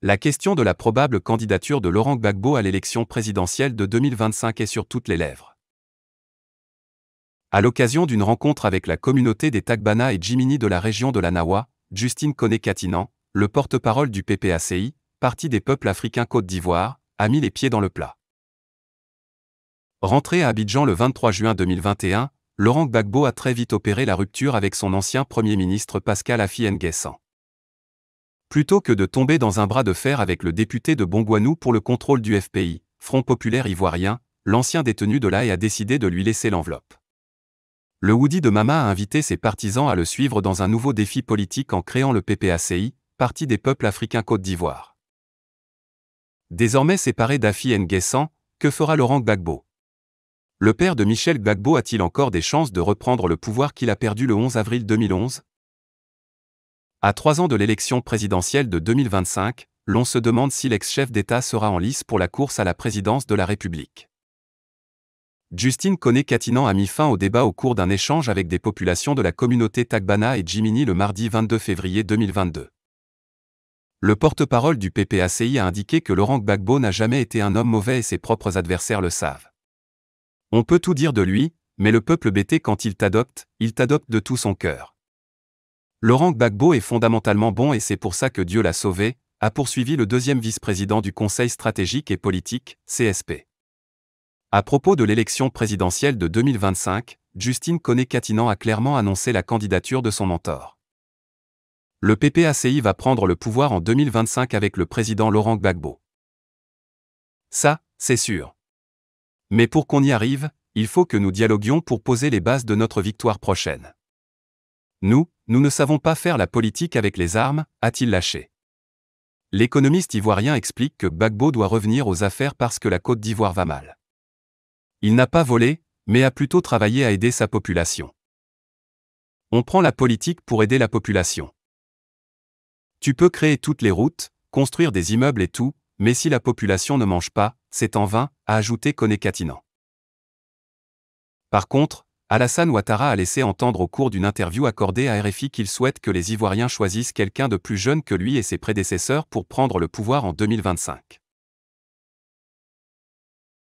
La question de la probable candidature de Laurent Gbagbo à l'élection présidentielle de 2025 est sur toutes les lèvres. À l'occasion d'une rencontre avec la communauté des Tagbana et Jimini de la région de la Nawa, Justine Koné-Katinan, le porte-parole du PPACI, Parti des peuples africains Côte d'Ivoire, a mis les pieds dans le plat. Rentré à Abidjan le 23 juin 2021, Laurent Gbagbo a très vite opéré la rupture avec son ancien Premier ministre Pascal Afi Nguessan plutôt que de tomber dans un bras de fer avec le député de Bongouanou pour le contrôle du FPI, Front populaire ivoirien, l'ancien détenu de l'AE a décidé de lui laisser l'enveloppe. Le Woody de Mama a invité ses partisans à le suivre dans un nouveau défi politique en créant le PPACI, Parti des peuples africains Côte d'Ivoire. Désormais séparé d'Afi Nguessan, que fera Laurent Gbagbo Le père de Michel Gbagbo a-t-il encore des chances de reprendre le pouvoir qu'il a perdu le 11 avril 2011 à trois ans de l'élection présidentielle de 2025, l'on se demande si l'ex-chef d'État sera en lice pour la course à la présidence de la République. Justine coné katinan a mis fin au débat au cours d'un échange avec des populations de la communauté Tagbana et Jimini le mardi 22 février 2022. Le porte-parole du PPACI a indiqué que Laurent Gbagbo n'a jamais été un homme mauvais et ses propres adversaires le savent. On peut tout dire de lui, mais le peuple bêté quand il t'adopte, il t'adopte de tout son cœur. Laurent Gbagbo est fondamentalement bon et c'est pour ça que Dieu l'a sauvé, a poursuivi le deuxième vice-président du Conseil stratégique et politique, CSP. À propos de l'élection présidentielle de 2025, Justine coné katinan a clairement annoncé la candidature de son mentor. Le PPACI va prendre le pouvoir en 2025 avec le président Laurent Gbagbo. Ça, c'est sûr. Mais pour qu'on y arrive, il faut que nous dialoguions pour poser les bases de notre victoire prochaine. Nous, nous ne savons pas faire la politique avec les armes, a-t-il lâché. L'économiste ivoirien explique que Bagbo doit revenir aux affaires parce que la Côte d'Ivoire va mal. Il n'a pas volé, mais a plutôt travaillé à aider sa population. On prend la politique pour aider la population. Tu peux créer toutes les routes, construire des immeubles et tout, mais si la population ne mange pas, c'est en vain, a ajouté Koné Katinan. Par contre, Alassane Ouattara a laissé entendre au cours d'une interview accordée à RFI qu'il souhaite que les Ivoiriens choisissent quelqu'un de plus jeune que lui et ses prédécesseurs pour prendre le pouvoir en 2025.